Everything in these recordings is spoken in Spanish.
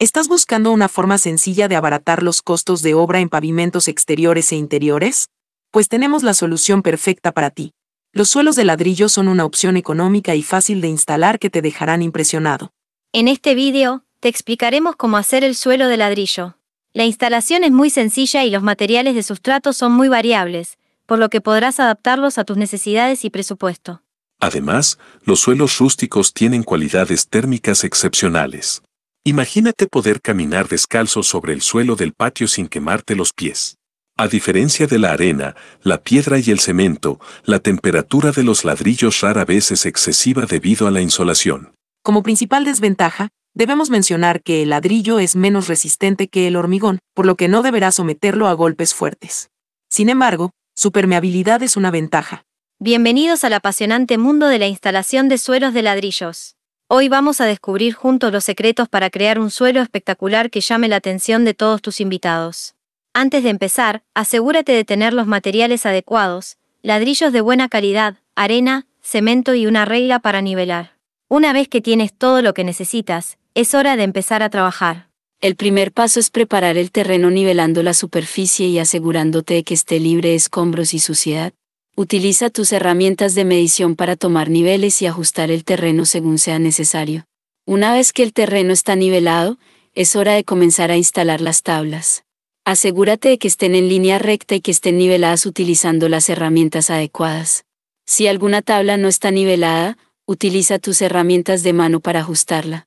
¿Estás buscando una forma sencilla de abaratar los costos de obra en pavimentos exteriores e interiores? Pues tenemos la solución perfecta para ti. Los suelos de ladrillo son una opción económica y fácil de instalar que te dejarán impresionado. En este vídeo, te explicaremos cómo hacer el suelo de ladrillo. La instalación es muy sencilla y los materiales de sustrato son muy variables, por lo que podrás adaptarlos a tus necesidades y presupuesto. Además, los suelos rústicos tienen cualidades térmicas excepcionales. Imagínate poder caminar descalzo sobre el suelo del patio sin quemarte los pies. A diferencia de la arena, la piedra y el cemento, la temperatura de los ladrillos rara vez es excesiva debido a la insolación. Como principal desventaja, debemos mencionar que el ladrillo es menos resistente que el hormigón, por lo que no deberá someterlo a golpes fuertes. Sin embargo, su permeabilidad es una ventaja. Bienvenidos al apasionante mundo de la instalación de suelos de ladrillos. Hoy vamos a descubrir juntos los secretos para crear un suelo espectacular que llame la atención de todos tus invitados. Antes de empezar, asegúrate de tener los materiales adecuados, ladrillos de buena calidad, arena, cemento y una regla para nivelar. Una vez que tienes todo lo que necesitas, es hora de empezar a trabajar. El primer paso es preparar el terreno nivelando la superficie y asegurándote de que esté libre de escombros y suciedad. Utiliza tus herramientas de medición para tomar niveles y ajustar el terreno según sea necesario. Una vez que el terreno está nivelado, es hora de comenzar a instalar las tablas. Asegúrate de que estén en línea recta y que estén niveladas utilizando las herramientas adecuadas. Si alguna tabla no está nivelada, utiliza tus herramientas de mano para ajustarla.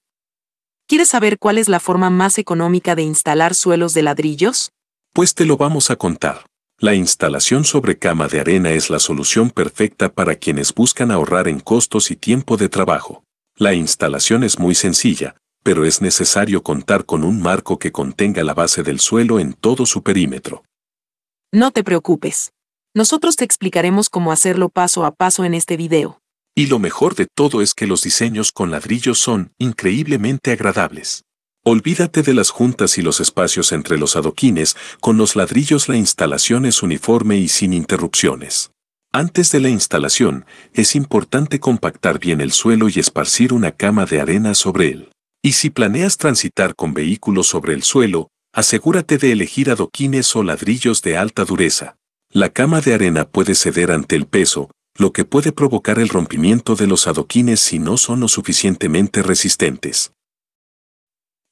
¿Quieres saber cuál es la forma más económica de instalar suelos de ladrillos? Pues te lo vamos a contar. La instalación sobre cama de arena es la solución perfecta para quienes buscan ahorrar en costos y tiempo de trabajo. La instalación es muy sencilla, pero es necesario contar con un marco que contenga la base del suelo en todo su perímetro. No te preocupes. Nosotros te explicaremos cómo hacerlo paso a paso en este video. Y lo mejor de todo es que los diseños con ladrillos son increíblemente agradables. Olvídate de las juntas y los espacios entre los adoquines, con los ladrillos la instalación es uniforme y sin interrupciones. Antes de la instalación, es importante compactar bien el suelo y esparcir una cama de arena sobre él. Y si planeas transitar con vehículos sobre el suelo, asegúrate de elegir adoquines o ladrillos de alta dureza. La cama de arena puede ceder ante el peso, lo que puede provocar el rompimiento de los adoquines si no son lo suficientemente resistentes.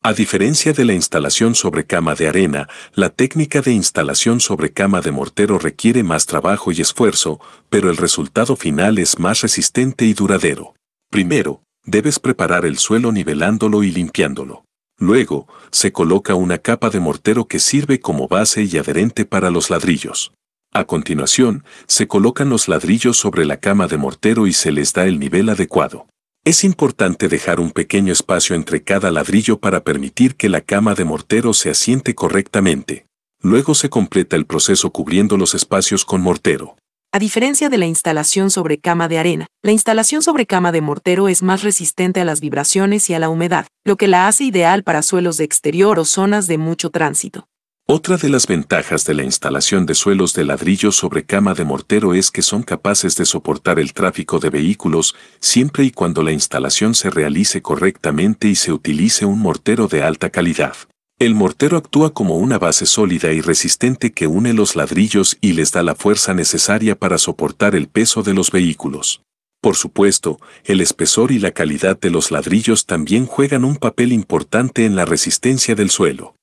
A diferencia de la instalación sobre cama de arena, la técnica de instalación sobre cama de mortero requiere más trabajo y esfuerzo, pero el resultado final es más resistente y duradero. Primero, debes preparar el suelo nivelándolo y limpiándolo. Luego, se coloca una capa de mortero que sirve como base y adherente para los ladrillos. A continuación, se colocan los ladrillos sobre la cama de mortero y se les da el nivel adecuado. Es importante dejar un pequeño espacio entre cada ladrillo para permitir que la cama de mortero se asiente correctamente. Luego se completa el proceso cubriendo los espacios con mortero. A diferencia de la instalación sobre cama de arena, la instalación sobre cama de mortero es más resistente a las vibraciones y a la humedad, lo que la hace ideal para suelos de exterior o zonas de mucho tránsito. Otra de las ventajas de la instalación de suelos de ladrillo sobre cama de mortero es que son capaces de soportar el tráfico de vehículos siempre y cuando la instalación se realice correctamente y se utilice un mortero de alta calidad. El mortero actúa como una base sólida y resistente que une los ladrillos y les da la fuerza necesaria para soportar el peso de los vehículos. Por supuesto, el espesor y la calidad de los ladrillos también juegan un papel importante en la resistencia del suelo.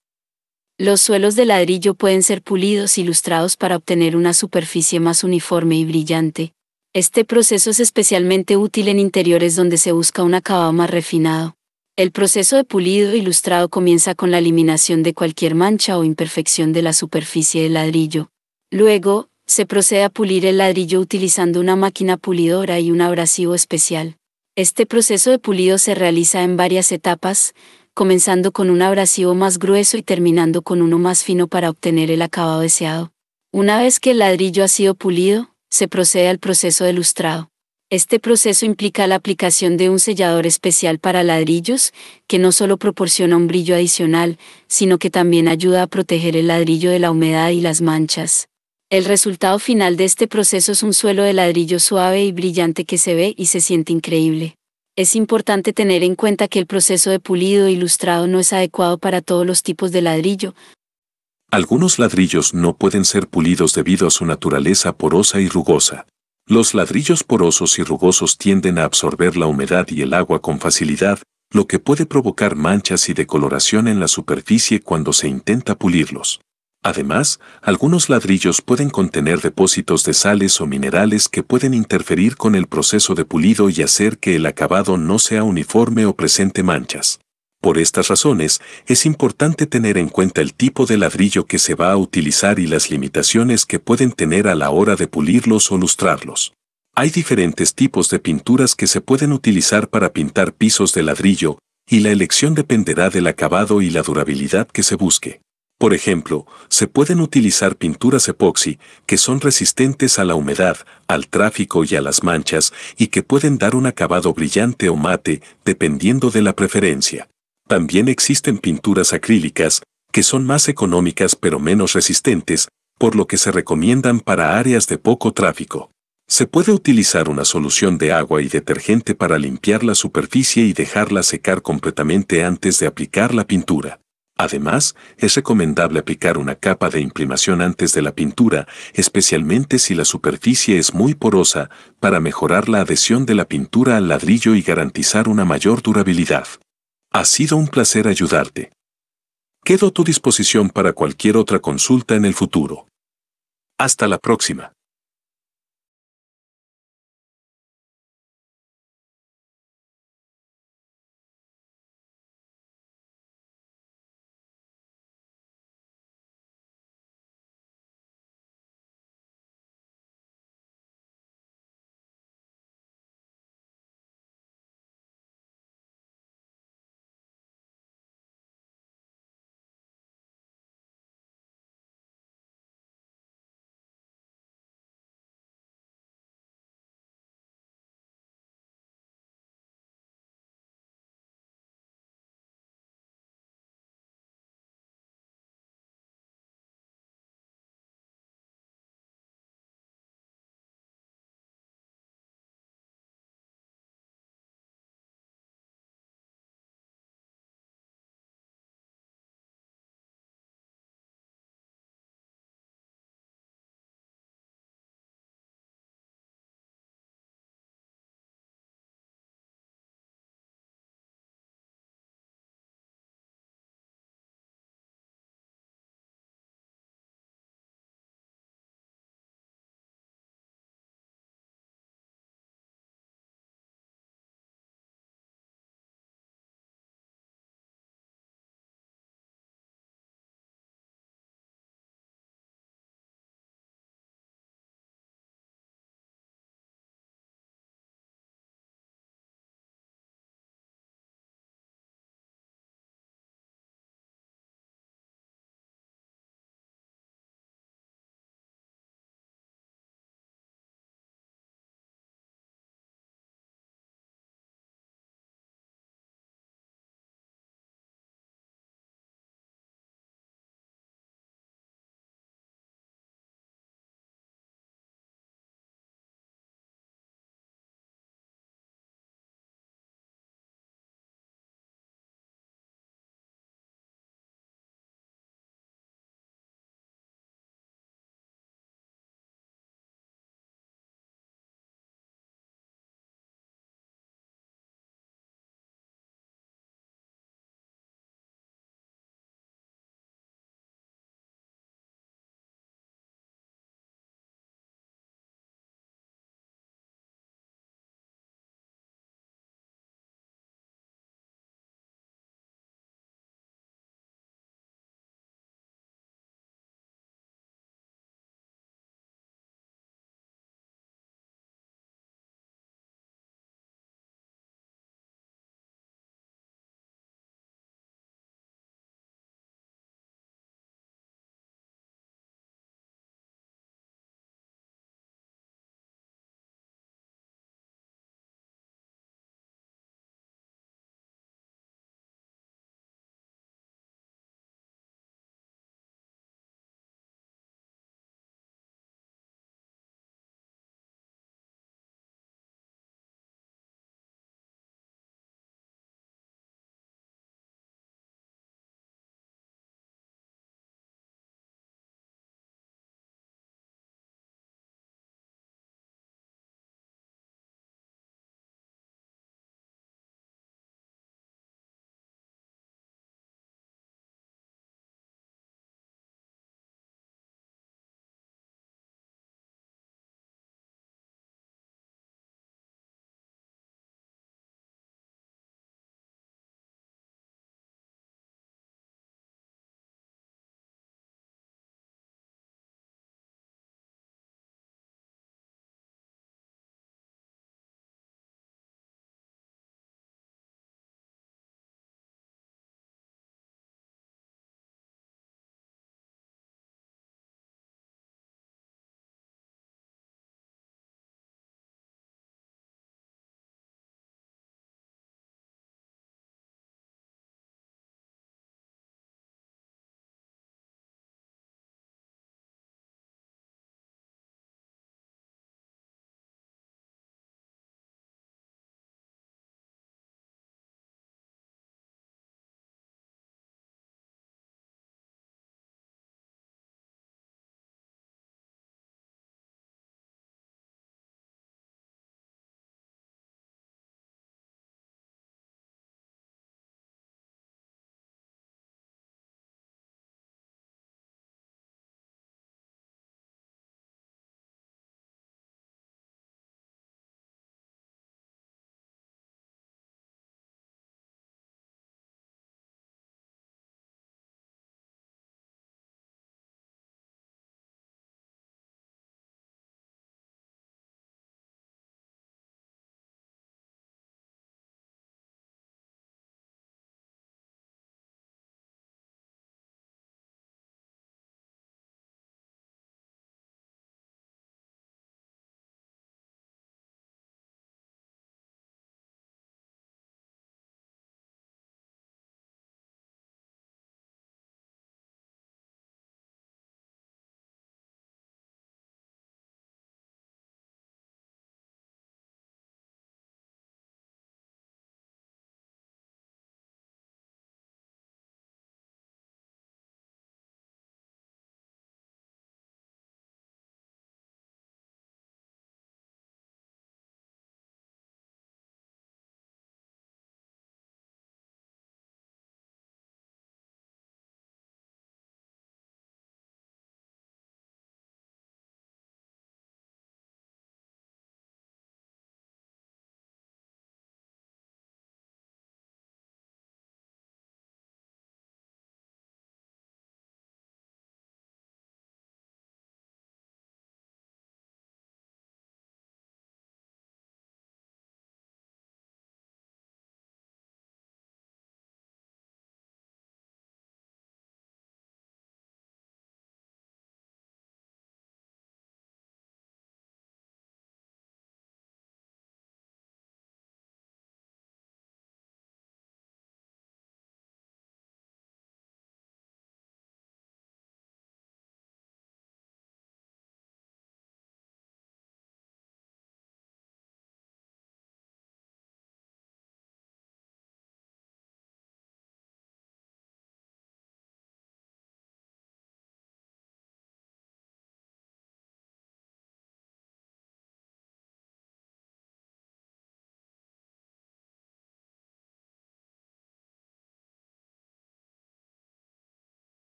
Los suelos de ladrillo pueden ser pulidos y lustrados para obtener una superficie más uniforme y brillante. Este proceso es especialmente útil en interiores donde se busca un acabado más refinado. El proceso de pulido y lustrado comienza con la eliminación de cualquier mancha o imperfección de la superficie del ladrillo. Luego, se procede a pulir el ladrillo utilizando una máquina pulidora y un abrasivo especial. Este proceso de pulido se realiza en varias etapas, comenzando con un abrasivo más grueso y terminando con uno más fino para obtener el acabado deseado. Una vez que el ladrillo ha sido pulido, se procede al proceso de lustrado. Este proceso implica la aplicación de un sellador especial para ladrillos, que no solo proporciona un brillo adicional, sino que también ayuda a proteger el ladrillo de la humedad y las manchas. El resultado final de este proceso es un suelo de ladrillo suave y brillante que se ve y se siente increíble es importante tener en cuenta que el proceso de pulido e ilustrado no es adecuado para todos los tipos de ladrillo. Algunos ladrillos no pueden ser pulidos debido a su naturaleza porosa y rugosa. Los ladrillos porosos y rugosos tienden a absorber la humedad y el agua con facilidad, lo que puede provocar manchas y decoloración en la superficie cuando se intenta pulirlos. Además, algunos ladrillos pueden contener depósitos de sales o minerales que pueden interferir con el proceso de pulido y hacer que el acabado no sea uniforme o presente manchas. Por estas razones, es importante tener en cuenta el tipo de ladrillo que se va a utilizar y las limitaciones que pueden tener a la hora de pulirlos o lustrarlos. Hay diferentes tipos de pinturas que se pueden utilizar para pintar pisos de ladrillo, y la elección dependerá del acabado y la durabilidad que se busque. Por ejemplo, se pueden utilizar pinturas epoxi que son resistentes a la humedad, al tráfico y a las manchas y que pueden dar un acabado brillante o mate dependiendo de la preferencia. También existen pinturas acrílicas que son más económicas pero menos resistentes, por lo que se recomiendan para áreas de poco tráfico. Se puede utilizar una solución de agua y detergente para limpiar la superficie y dejarla secar completamente antes de aplicar la pintura. Además, es recomendable aplicar una capa de imprimación antes de la pintura, especialmente si la superficie es muy porosa, para mejorar la adhesión de la pintura al ladrillo y garantizar una mayor durabilidad. Ha sido un placer ayudarte. Quedo a tu disposición para cualquier otra consulta en el futuro. Hasta la próxima.